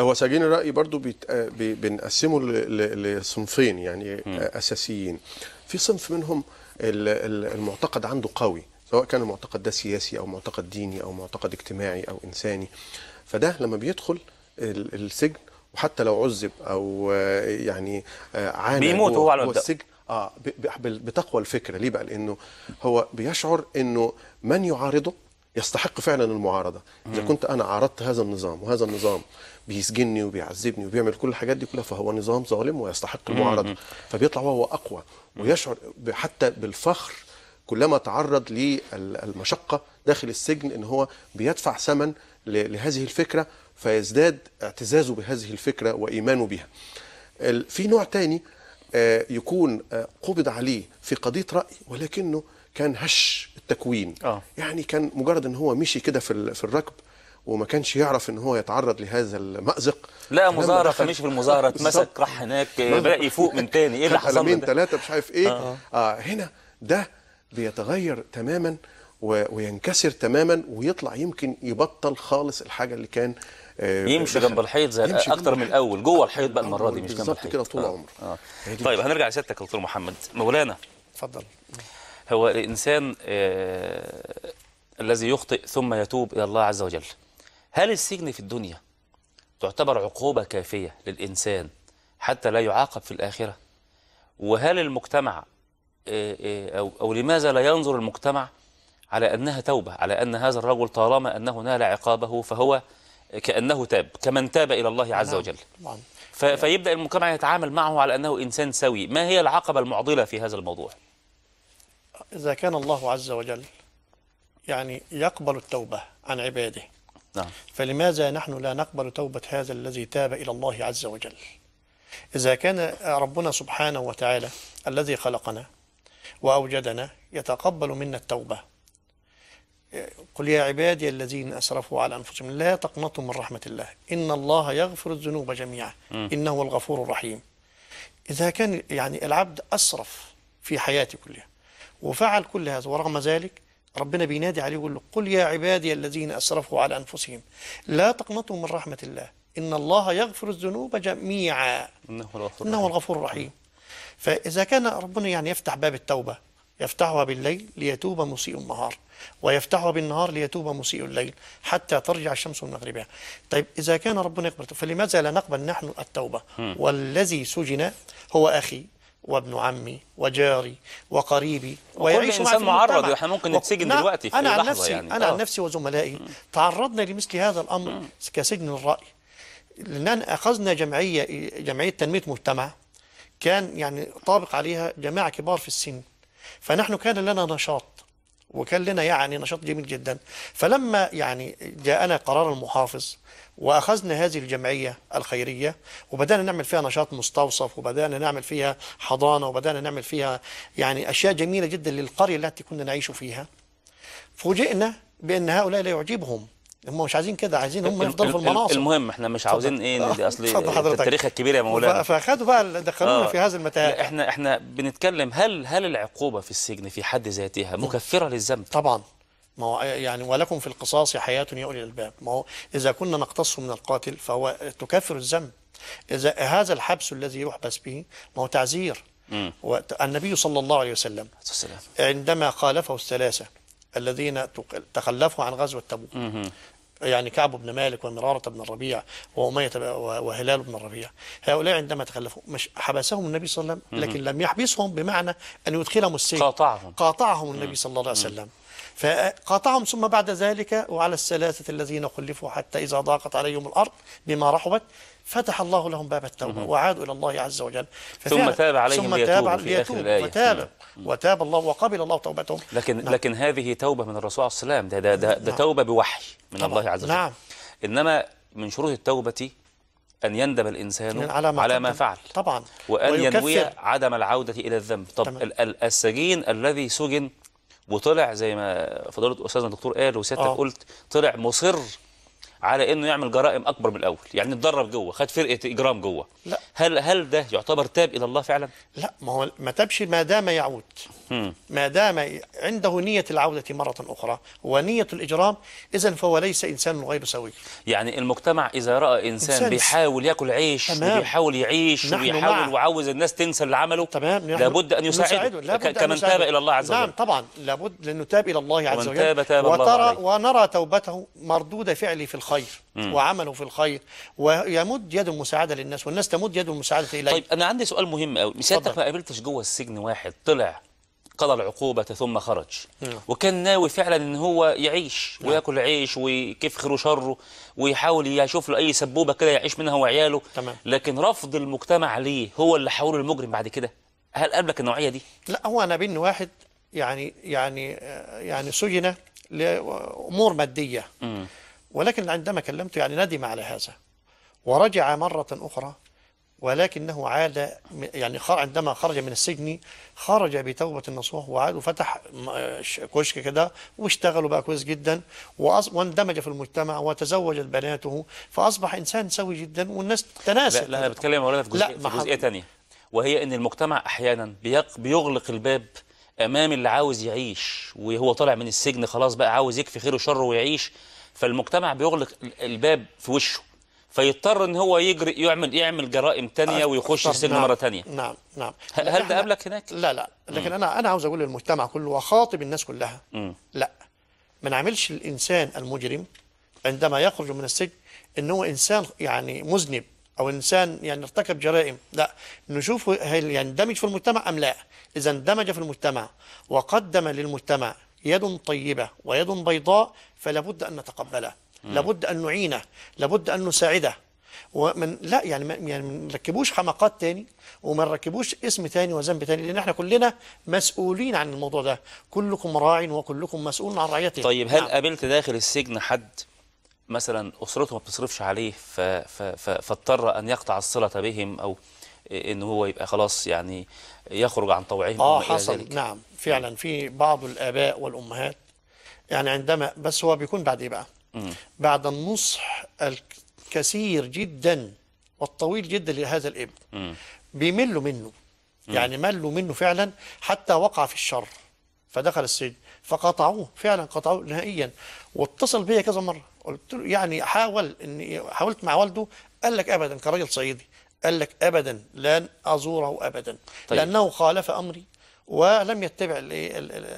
هو سجين الرأي برضو بيت... آه، بي... بنقسمه ل... لصنفين يعني م. أساسيين في صنف منهم المعتقد عنده قوي سواء كان المعتقد ده سياسي أو معتقد ديني أو معتقد اجتماعي أو إنساني فده لما بيدخل السجن وحتى لو عذب او آه، يعني آه، عانى بيموت هو على السجن اه بتقوى الفكره ليه بقى لانه هو بيشعر انه من يعارضه يستحق فعلا المعارضه اذا كنت انا عارضت هذا النظام وهذا النظام بيسجني وبيعذبني وبيعمل كل الحاجات دي كلها فهو نظام ظالم ويستحق المعارضه فبيطلع وهو اقوى ويشعر حتى بالفخر كلما تعرض للمشقه داخل السجن ان هو بيدفع ثمن لهذه الفكره فيزداد اعتزازه بهذه الفكرة وإيمانه بها في نوع تاني آه، يكون آه، قبض عليه في قضية رأي ولكنه كان هش التكوين آه. يعني كان مجرد ان هو مشي كده في في الركب وما كانش يعرف ان هو يتعرض لهذا المأزق لا مظاهرة فمشي في المظاهرة <laughs> اتمسك راح هناك <laughs> بقى يفوق من تاني ايه اللي حصل له ثلاثة مش عارف ايه آه. آه هنا ده بيتغير تماما وينكسر تماما ويطلع يمكن يبطل خالص الحاجة اللي كان آه، يمشي جنب الحيط زي اكتر من الاول جوه الحيط بقى المره دي مش جنب الحيط كده طول عمر آه. آه. طيب هنرجع لسيادتك يا دكتور محمد مولانا اتفضل هو الانسان آه الذي يخطئ ثم يتوب الى الله عز وجل هل السجن في الدنيا تعتبر عقوبه كافيه للانسان حتى لا يعاقب في الاخره وهل المجتمع آه، آه، او او لماذا لا ينظر المجتمع على انها توبه على ان هذا الرجل طالما انه نال عقابه فهو كأنه تاب كمن تاب إلى الله عز نعم. وجل نعم. فيبدأ المجتمع يتعامل معه على أنه إنسان سوي ما هي العقبة المعضلة في هذا الموضوع إذا كان الله عز وجل يعني يقبل التوبة عن عباده نعم. فلماذا نحن لا نقبل توبة هذا الذي تاب إلى الله عز وجل إذا كان ربنا سبحانه وتعالى الذي خلقنا وأوجدنا يتقبل منا التوبة قل يا عبادي الذين أسرفوا على أنفسهم لا تقنطوا من رحمة الله إن الله يغفر الذنوب جميعا إنه الغفور الرحيم إذا كان يعني العبد أسرف في حياته كلها وفعل كل هذا ورغم ذلك ربنا بينادي عليه ويقول له قل يا عبادي الذين أسرفوا على أنفسهم لا تقنطوا من رحمة الله إن الله يغفر الذنوب جميعا إنه الغفور الرحيم فإذا كان ربنا يعني يفتح باب التوبة يفتحها بالليل ليتوب مسيء النهار ويفتحها بالنهار ليتوب مسيء الليل حتى ترجع الشمس من مغربها طيب إذا كان ربنا يقبل فلماذا لا نقبل نحن التوبة والذي سجن هو أخي وابن عمي وجاري وقريبي ويعيش معي في معرض احنا ممكن نتسجن و... نعم، دلوقتي في انا عن نفسي يعني. انا عن آه. نفسي وزملائي مم. تعرضنا لمثل هذا الامر مم. كسجن الراي لان اخذنا جمعيه جمعيه تنميه مجتمع كان يعني طابق عليها جماعه كبار في السن فنحن كان لنا نشاط وكان لنا يعني نشاط جميل جدا فلما يعني جاءنا قرار المحافظ واخذنا هذه الجمعيه الخيريه وبدانا نعمل فيها نشاط مستوصف وبدانا نعمل فيها حضانه وبدانا نعمل فيها يعني اشياء جميله جدا للقريه التي كنا نعيش فيها فوجئنا بان هؤلاء لا يعجبهم هم مش عايزين كده عايزين هم يفضلوا في المناصب المهم احنا مش عاوزين ايه ندي اصل <laughs> التاريخ الكبير يا مولانا فاخدوا بقى دخلونا آه. في هذا المتاهه احنا احنا بنتكلم هل هل العقوبه في السجن في حد ذاتها مكفره للذنب طبعا ما هو يعني ولكم في القصاص حياه يا اولي الالباب ما هو اذا كنا نقتص من القاتل فهو تكفر الذنب اذا هذا الحبس الذي يحبس به ما هو تعزير النبي صلى الله عليه وسلم عندما خالفه الثلاثه الذين تخلفوا عن غزوة تبوك يعني كعب بن مالك ومرارة بن الربيع وأمية وهلال بن الربيع هؤلاء عندما تخلفوا مش حبسهم النبي صلى الله عليه وسلم لكن لم يحبسهم بمعنى أن يدخلهم السجن قاطعهم قاطعهم النبي صلى الله عليه وسلم فقاطعهم ثم بعد ذلك وعلى الثلاثة الذين خلفوا حتى إذا ضاقت عليهم الأرض بما رحبت فتح الله لهم باب التوبة وعادوا إلى الله عز وجل ثم تاب عليهم ثم تاب ليتوبوا في آخر الآية نعم. وتاب الله وقبل الله توبتهم لكن نعم. لكن هذه توبة من الرسول عليه السلام ده ده ده, ده نعم. توبة بوحي من طبعا. الله عز وجل نعم. إنما من شروط التوبة أن يندم الإنسان يعني على ما, على ما فعل طبعا وأن ويكفر. ينوي عدم العودة إلى الذنب طب السجين الذي سجن وطلع زي ما فضيلة أستاذنا الدكتور قال وسيادتك آه. قلت طلع مصر على انه يعمل جرائم اكبر من الاول يعني اتدرب جوه خد فرقه اجرام جوه لا هل هل ده يعتبر تاب الى الله فعلا لا ما هو ما تابش ما دام يعود ما دام عنده نيه العوده مره اخرى ونيه الاجرام اذا فهو ليس انسان غير سوي يعني المجتمع اذا راى انسان, إنسان بيحاول ياكل عيش وبيحاول يعيش وبيحاول وعاوز الناس تنسى اللي عمله تمام لابد ان يساعده, يساعده. لابد كمن أن تاب الى الله عز نعم، وجل نعم طبعا لابد لانه تاب الى الله عز وجل تاب تاب وترى ونرى توبته مردود فعلي في الخ الخير م. وعمله في الخير ويمد يد المساعده للناس والناس تمد يد المساعده اليه طيب انا عندي سؤال مهم قوي سيادتك ما قابلتش جوه السجن واحد طلع قضى العقوبة ثم خرج مم. وكان ناوي فعلا ان هو يعيش مم. نعم. وياكل عيش وكيف خيره شره ويحاول يشوف له اي سبوبة كده يعيش منها وعياله تمام. لكن رفض المجتمع ليه هو اللي حوله المجرم بعد كده هل قابلك النوعية دي؟ لا هو انا بين واحد يعني يعني يعني سجن لامور ماديه مم. ولكن عندما كلمته يعني ندم على هذا ورجع مرة أخرى ولكنه عاد يعني عندما خرج من السجن خرج بتوبة نصوح وعاد وفتح كشك كده واشتغلوا بقى كويس جدا واندمج في المجتمع وتزوجت بناته فأصبح إنسان سوي جدا والناس تناسى لا, لا أنا بتكلم يا مولانا في جزئية, في جزئية تانية وهي إن المجتمع أحيانا بيغلق الباب أمام اللي عاوز يعيش وهو طالع من السجن خلاص بقى عاوز يكفي خيره وشره ويعيش فالمجتمع بيغلق الباب في وشه فيضطر ان هو يجري يعمل يعمل جرائم تانية ويخش السجن نعم مره تانية نعم نعم هل ده قابلك هناك لا لا لكن انا انا عاوز اقول للمجتمع كله واخاطب الناس كلها لا ما نعملش الانسان المجرم عندما يخرج من السجن ان هو انسان يعني مذنب او انسان يعني ارتكب جرائم لا نشوف هل يندمج يعني في المجتمع ام لا اذا اندمج في المجتمع وقدم للمجتمع يد طيبة ويد بيضاء فلابد أن نتقبله لابد أن نعينه لابد أن نساعده ومن لا يعني ما يعني ما نركبوش حماقات تاني وما نركبوش اسم تاني وذنب تاني لان احنا كلنا مسؤولين عن الموضوع ده كلكم راع وكلكم مسؤول عن رعيته طيب هل نعم. قابلت داخل السجن حد مثلا اسرته ما بتصرفش عليه ف... ف... ف... فاضطر ان يقطع الصله بهم او ان هو يبقى خلاص يعني يخرج عن طوعهم اه حصل نعم فعلا في بعض الآباء والأمهات يعني عندما بس هو بيكون بعد إيه بقى بعد النصح الكثير جدا والطويل جدا لهذا الابن بيملوا منه يعني ملوا منه فعلا حتى وقع في الشر فدخل السجن فقطعوه فعلا قطعوه نهائيا واتصل بي كذا مره قلت له يعني حاول ان حاولت مع والده قال لك ابدا كراجل صعيدي قال لك ابدا لن ازوره ابدا طيب. لانه خالف امري ولم يتبع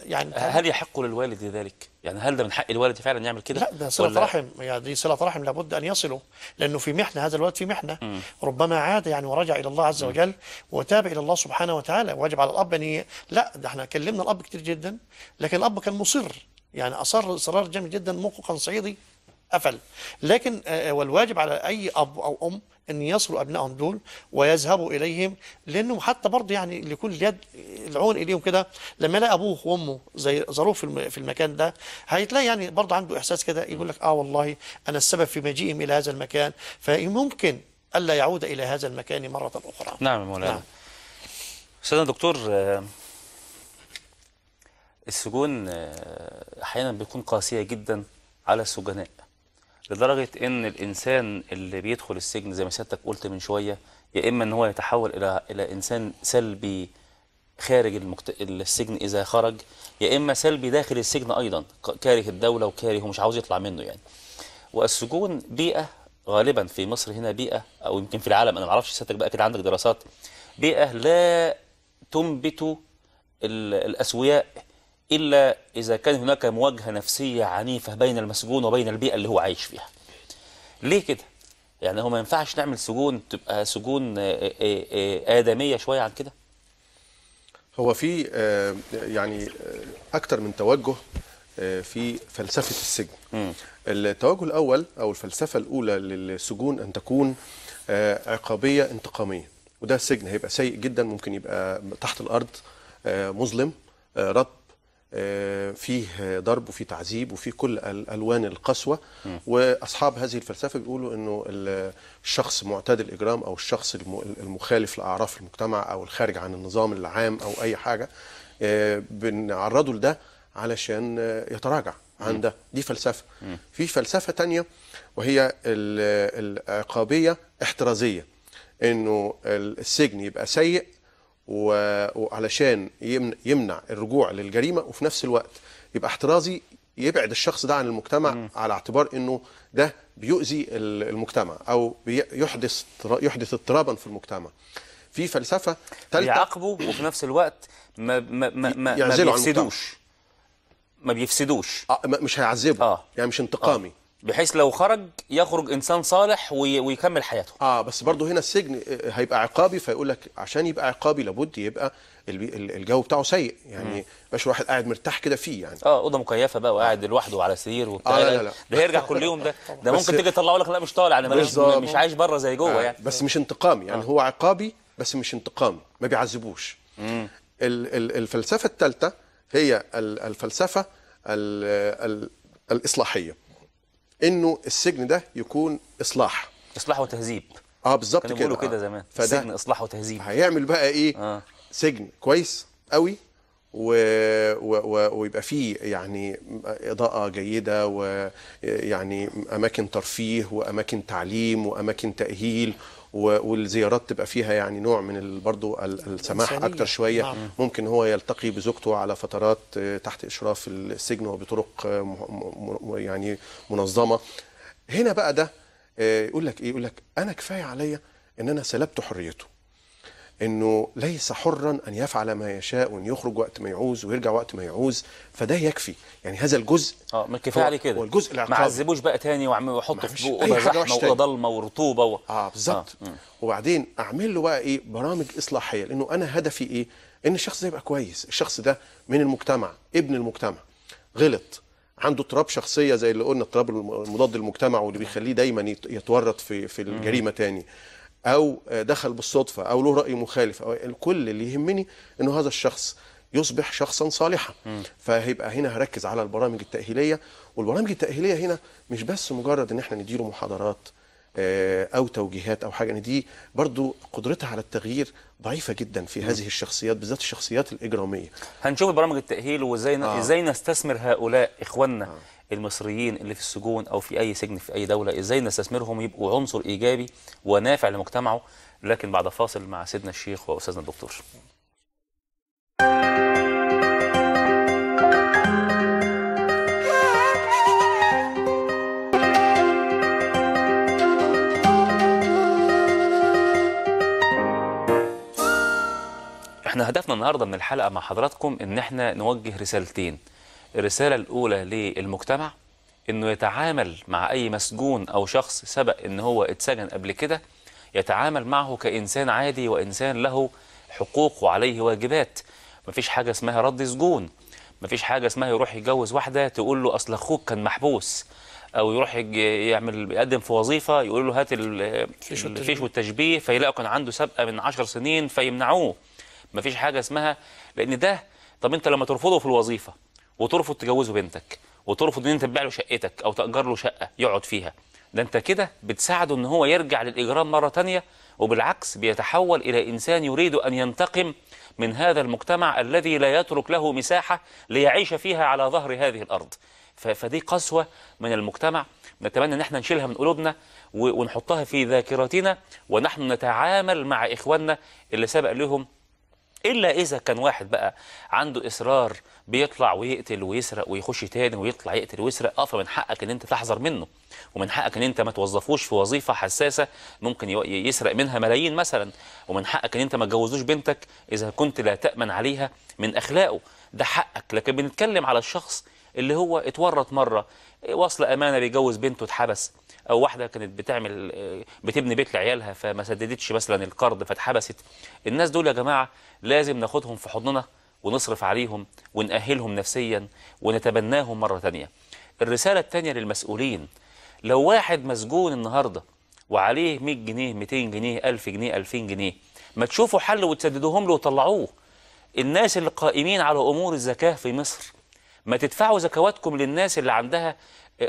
يعني أه، هل يحق للوالد ذلك؟ يعني هل ده من حق الوالد فعلا يعمل كده؟ لا ده صلة رحم يعني دي صلة رحم لابد أن يصلوا لأنه في محنة هذا الولد في محنة مم. ربما عاد يعني ورجع إلى الله عز وجل وتاب إلى الله سبحانه وتعالى واجب على الأب أن لا ده احنا كلمنا الأب كتير جدا لكن الأب كان مصر يعني أصر إصرار جامد جدا موقفا صعيدي قفل لكن آه، آه، والواجب على أي أب أو أم أن يصلوا أبنائهم دول ويذهبوا إليهم لأنهم حتى برضه يعني اللي يكون اليد العون إليهم كده لما يلاقي أبوه وأمه زي ظروف في المكان ده هيتلاقي يعني برضه عنده إحساس كده يقول لك آه والله أنا السبب في مجيئهم إلى هذا المكان فممكن ألا يعود إلى هذا المكان مرة أخرى نعم مولانا نعم. أستاذنا دكتور آه، السجون أحيانا بتكون قاسية جدا على السجناء لدرجه ان الانسان اللي بيدخل السجن زي ما سيادتك قلت من شويه يا اما ان هو يتحول الى الى انسان سلبي خارج المكت... السجن اذا خرج يا اما سلبي داخل السجن ايضا كاره الدوله وكاره ومش عاوز يطلع منه يعني والسجون بيئه غالبا في مصر هنا بيئه او يمكن في العالم انا ما اعرفش سيادتك بقى كده عندك دراسات بيئه لا تنبت الاسوياء إلا إذا كان هناك مواجهة نفسية عنيفة بين المسجون وبين البيئة اللي هو عايش فيها ليه كده؟ يعني هو ما ينفعش نعمل سجون تبقى سجون آه، آه، آه، آدمية شوية عن كده هو في يعني أكتر من توجه في فلسفة السجن التوجه الأول أو الفلسفة الأولى للسجون أن تكون عقابية انتقامية وده السجن هيبقى سيء جدا ممكن يبقى تحت الأرض مظلم رد آه، فيه ضرب وفيه تعذيب وفيه كل الوان القسوه واصحاب هذه الفلسفه بيقولوا انه الشخص معتاد الاجرام او الشخص المخالف لاعراف المجتمع او الخارج عن النظام العام او اي حاجه آه، بنعرضه لده علشان آه، يتراجع عن ده دي فلسفه في فلسفه تانية وهي العقابيه احترازيه انه السجن يبقى سيء وعلشان يمنع الرجوع للجريمه وفي نفس الوقت يبقى احترازي يبعد الشخص ده عن المجتمع على اعتبار انه ده بيؤذي المجتمع او يحدث يحدث اضطرابا في المجتمع. في فلسفه ثالثه يعاقبه وفي نفس الوقت ما ما ما, ما بيفسدوش ما بيفسدوش آه مش هيعذبه آه. يعني مش انتقامي آه. بحيث لو خرج يخرج انسان صالح ويكمل حياته اه بس برضه هنا السجن آه، هيبقى عقابي فيقول لك عشان يبقى عقابي لابد يبقى الجو بتاعه سيء يعني مش واحد قاعد مرتاح كده فيه يعني اه اوضه مكيفه بقى وقاعد آه. لوحده على سرير آه، وبتاع آه لا لا لا. ده هيرجع كل يوم ده ده ممكن تيجي تطلعه لك لا مش طالع انا مش عايش بره زي جوه آه يعني بس مش انتقامي يعني آه. هو عقابي بس مش انتقامي ما بيعذبوش الفلسفه الثالثه هي الفلسفه ال ال الاصلاحيه انه السجن ده يكون اصلاح اصلاح وتهذيب اه بالظبط كده بيقولوا كده زمان فده سجن اصلاح وتهذيب هيعمل بقى ايه آه. سجن كويس قوي و... و... و... ويبقى فيه يعني إضاءة جيدة ويعني أماكن ترفيه وأماكن تعليم وأماكن تأهيل والزيارات تبقى فيها يعني نوع من برضو السماح اكتر شويه نعم. ممكن هو يلتقي بزوجته على فترات آه، تحت اشراف السجن وبطرق آه، يعني منظمه هنا بقى ده آه، يقول لك ايه يقول لك انا كفايه عليا ان انا سلبت حريته انه ليس حرا ان يفعل ما يشاء وان يخرج وقت ما يعوز ويرجع وقت ما يعوز فده يكفي يعني هذا الجزء اه ما كفايه عليه كده والجزء العقاب ما عذبوش بقى تاني وحطه في بقه اوضه زحمه واوضه ضلمه ورطوبه و... اه بالظبط آه. وبعدين اعمل له بقى ايه برامج اصلاحيه لانه انا هدفي ايه ان الشخص ده يبقى كويس الشخص ده من المجتمع ابن المجتمع غلط عنده اضطراب شخصيه زي اللي قلنا اضطراب المضاد للمجتمع واللي بيخليه دايما يتورط في في الجريمه تاني او دخل بالصدفه او له راي مخالف او الكل اللي يهمني انه هذا الشخص يصبح شخصا صالحا فهيبقى هنا هركز على البرامج التاهيليه والبرامج التاهيليه هنا مش بس مجرد ان احنا نديله محاضرات آه، او توجيهات او حاجه ان دي برضو قدرتها على التغيير ضعيفه جدا في هذه الشخصيات بالذات الشخصيات الاجراميه هنشوف برامج التاهيل وازاي آه. ازاي نستثمر هؤلاء اخواننا آه. المصريين اللي في السجون او في اي سجن في اي دوله ازاي نستثمرهم يبقوا عنصر ايجابي ونافع لمجتمعه لكن بعد فاصل مع سيدنا الشيخ واستاذنا الدكتور احنا هدفنا النهارده من الحلقه مع حضراتكم ان احنا نوجه رسالتين الرسالة الأولى للمجتمع أنه يتعامل مع أي مسجون أو شخص سبق أن هو اتسجن قبل كده يتعامل معه كإنسان عادي وإنسان له حقوق وعليه واجبات مفيش حاجة اسمها رد سجون مفيش حاجة اسمها يروح يتجوز واحدة تقول له أصل أخوك كان محبوس أو يروح يعمل يقدم في وظيفة يقول له هات الفيش والتشبيه فيلاقوا كان عنده سابقة من 10 سنين فيمنعوه مفيش حاجة اسمها لأن ده طب أنت لما ترفضه في الوظيفة وترفض تجوزه بنتك وترفض ان انت تبيع له شقتك او تاجر له شقه يقعد فيها ده انت كده بتساعده ان هو يرجع للاجرام مره ثانيه وبالعكس بيتحول الى انسان يريد ان ينتقم من هذا المجتمع الذي لا يترك له مساحه ليعيش فيها على ظهر هذه الارض فدي قسوه من المجتمع نتمنى ان احنا نشيلها من قلوبنا ونحطها في ذاكرتنا ونحن نتعامل مع اخواننا اللي سبق لهم الا اذا كان واحد بقى عنده اصرار بيطلع ويقتل ويسرق ويخش تاني ويطلع يقتل ويسرق اه فمن حقك ان انت تحذر منه ومن حقك ان انت ما توظفوش في وظيفه حساسه ممكن يسرق منها ملايين مثلا ومن حقك ان انت ما تجوزوش بنتك اذا كنت لا تامن عليها من اخلاقه ده حقك لكن بنتكلم على الشخص اللي هو اتورط مره وصل امانه بيجوز بنته اتحبس او واحده كانت بتعمل بتبني بيت لعيالها فما سددتش مثلا القرض فاتحبست الناس دول يا جماعه لازم ناخدهم في حضننا ونصرف عليهم ونأهلهم نفسيا ونتبناهم مره ثانيه الرساله الثانيه للمسؤولين لو واحد مسجون النهارده وعليه 100 جنيه 200 جنيه 1000 جنيه 2000 جنيه ما تشوفوا حل وتسددوهم له وتطلعوه الناس اللي قائمين على امور الزكاه في مصر ما تدفعوا زكواتكم للناس اللي عندها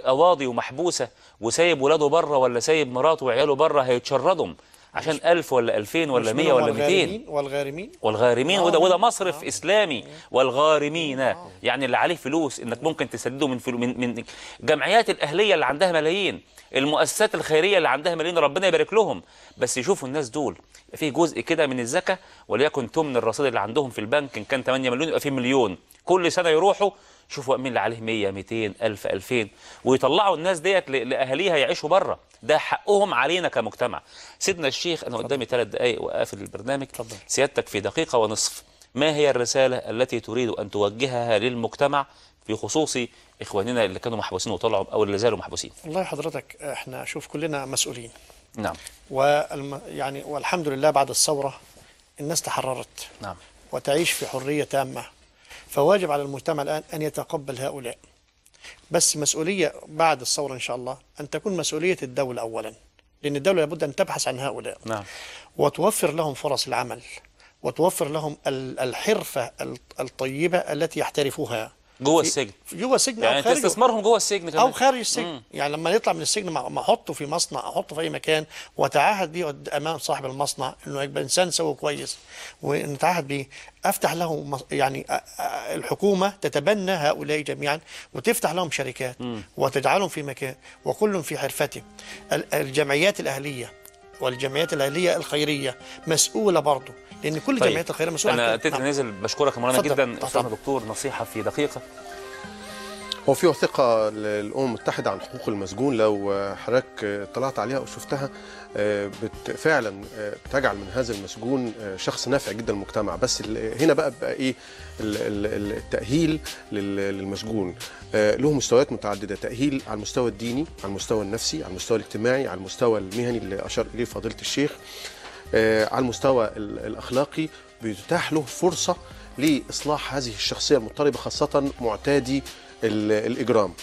قواضي آه، ومحبوسة وسايب ولاده بره ولا سايب مراته وعياله بره هيتشردهم عشان 1000 ولا 2000 ولا 100 ولا 200 والغارمين والغارمين وده آه. وده مصرف آه. اسلامي آه. والغارمين آه. يعني اللي عليه فلوس انك ممكن تسدده من فلو من من جمعيات الاهليه اللي عندها ملايين المؤسسات الخيريه اللي عندها ملايين ربنا يبارك لهم بس يشوفوا الناس دول في جزء كده من الزكاه وليكن تمن الرصيد اللي عندهم في البنك ان كان 8 مليون يبقى في مليون كل سنه يروحوا شوفوا مين اللي عليه 100 200 1000 2000 ويطلعوا الناس ديت لاهاليها يعيشوا بره ده حقهم علينا كمجتمع سيدنا الشيخ انا قدامي ثلاث دقائق واقفل البرنامج طبعا. سيادتك في دقيقه ونصف ما هي الرساله التي تريد ان توجهها للمجتمع في خصوص اخواننا اللي كانوا محبوسين وطلعوا او اللي زالوا محبوسين والله حضرتك احنا شوف كلنا مسؤولين نعم والم... يعني والحمد لله بعد الثوره الناس تحررت نعم وتعيش في حريه تامه فواجب على المجتمع الآن أن يتقبل هؤلاء بس مسؤولية بعد الثورة إن شاء الله أن تكون مسؤولية الدولة أولا لأن الدولة لابد أن تبحث عن هؤلاء نعم. وتوفر لهم فرص العمل وتوفر لهم الحرفة الطيبة التي يحترفوها جوه السجن يعني جوه السجن يعني او خارج استثمارهم جوه السجن كمان او خارج السجن مم. يعني لما يطلع من السجن ما احطه في مصنع احطه في اي مكان واتعهد بيه امام صاحب المصنع انه يبقى انسان سوي كويس ونتعهد بيه افتح له يعني الحكومه تتبنى هؤلاء جميعا وتفتح لهم شركات مم. وتجعلهم في مكان وكل في حرفته الجمعيات الاهليه والجمعيات الاهليه الخيريه مسؤوله برضه لان كل طيب. جمعيات الخيريه مسؤوله انا تيتا نازل نزل بشكرك يا مولانا جدا استاذ دكتور نصيحه في دقيقه هو في وثيقة للأمم المتحدة عن حقوق المسجون لو حضرتك طلعت عليها وشفتها آه، فعلا آه، بتجعل من هذا المسجون آه، شخص نافع جدا للمجتمع بس هنا بقى بقى إيه التأهيل للمسجون له مستويات متعددة تأهيل على المستوى الديني على المستوى النفسي على المستوى الاجتماعي على المستوى المهني اللي أشار إليه فضيلة الشيخ آه، على المستوى الأخلاقي بيتاح له فرصة لإصلاح هذه الشخصية المضطربة خاصة معتادي الإجرام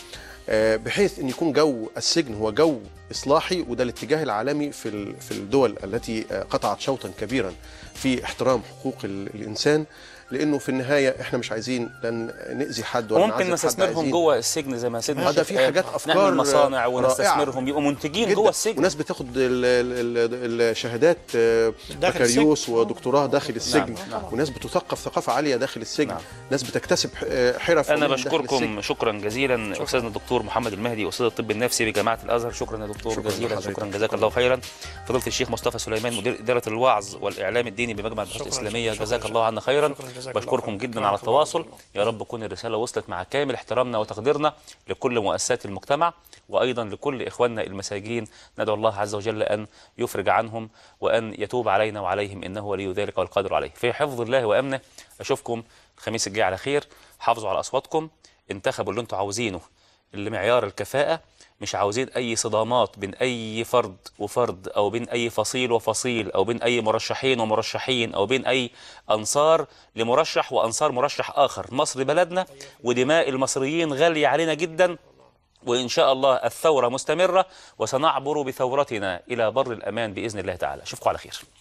آه، بحيث ان يكون جو السجن هو جو اصلاحي وده الاتجاه العالمي في في الدول التي قطعت شوطا كبيرا في احترام حقوق الانسان لانه في النهايه احنا مش عايزين لن ناذي حد ولا ممكن نستثمرهم جوه السجن زي ما سيدنا ده في حاجات افكار نعمل مصانع ونستثمرهم يبقوا منتجين جوه السجن وناس بتاخد الشهادات آه، بكالوريوس ودكتوراه داخل نعم. السجن نعم. نعم. وناس بتثقف ثقافه عاليه داخل السجن نعم. ناس بتكتسب آه، حرف انا بشكركم شكرا جزيلا استاذنا الدكتور محمد المهدي استاذ الطب النفسي بجامعه الازهر شكرا يا دكتور شكرا جزيلا حضرتك. شكرا جزاك الله خيرا فضيله الشيخ مصطفى سليمان مدير اداره الوعظ والاعلام الديني بمجمع البحوث الاسلاميه جزاك الله عنا خيرا بشكركم جدا نعم، على التواصل يا رب تكون الرسالة وصلت مع كامل احترامنا وتقديرنا لكل مؤسسات المجتمع وأيضا لكل إخواننا المساجين ندعو الله عز وجل أن يفرج عنهم وأن يتوب علينا وعليهم إنه ولي ذلك والقادر عليه في حفظ الله وأمنه أشوفكم الخميس الجاي على خير حافظوا على أصواتكم انتخبوا اللي انتم عاوزينه اللي معيار الكفاءة مش عاوزين أي صدامات بين أي فرد وفرد أو بين أي فصيل وفصيل أو بين أي مرشحين ومرشحين أو بين أي أنصار لمرشح وأنصار مرشح آخر مصر بلدنا ودماء المصريين غالية علينا جدا وإن شاء الله الثورة مستمرة وسنعبر بثورتنا إلى بر الأمان بإذن الله تعالى أشوفكم على خير